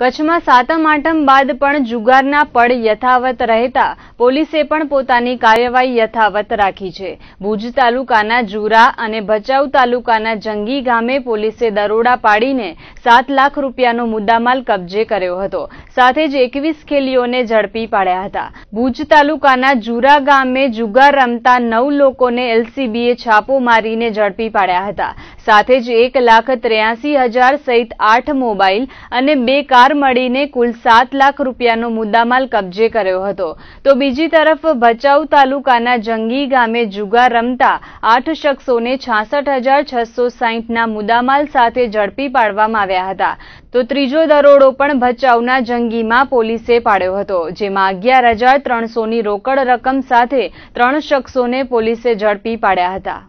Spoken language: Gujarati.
કચ્છમાં સાતમ આઠમ બાદ પણ જુગારના પડ યથાવત રહેતા પોલીસે પણ પોતાની કાર્યવાહી યથાવત રાખી છે ભુજ તાલુકાના જુરા અને ભચાઉ તાલુકાના જંગી ગામે પોલીસે દરોડા પાડીને સાત લાખ રૂપિયાનો મુદ્દામાલ કબજે કર્યો હતો સાથે જ એકવીસ ખેલીઓને ઝડપી પાડ્યા હતા ભુજ તાલુકાના જુરા ગામે જુગાર રમતા નવ લોકોને એલસીબીએ છાપો મારીને ઝડપી પાડ્યા હતા સાથે જ એક લાખ ત્રેયાસી હજાર સહિત આઠ મોબાઈલ અને બે કાર ચાર મળીને કુલ સાત લાખ રૂપિયાનો મુદ્દામાલ કબજે કર્યો હતો તો બીજી તરફ ભચાઉ તાલુકાના જંગી ગામે જુગાર રમતા આઠ શખ્સોને છાસઠ હજાર છસો સાહીઠના મુદ્દામાલ સાથે ઝડપી પાડવામાં આવ્યા હતા તો ત્રીજો દરોડો પણ ભચાઉના જંગીમાં પોલીસે પાડ્યો હતો જેમાં અગિયાર હજાર ત્રણસોની રોકડ રકમ સાથે ત્રણ શખ્સોને પોલીસે ઝડપી પાડ્યા હતા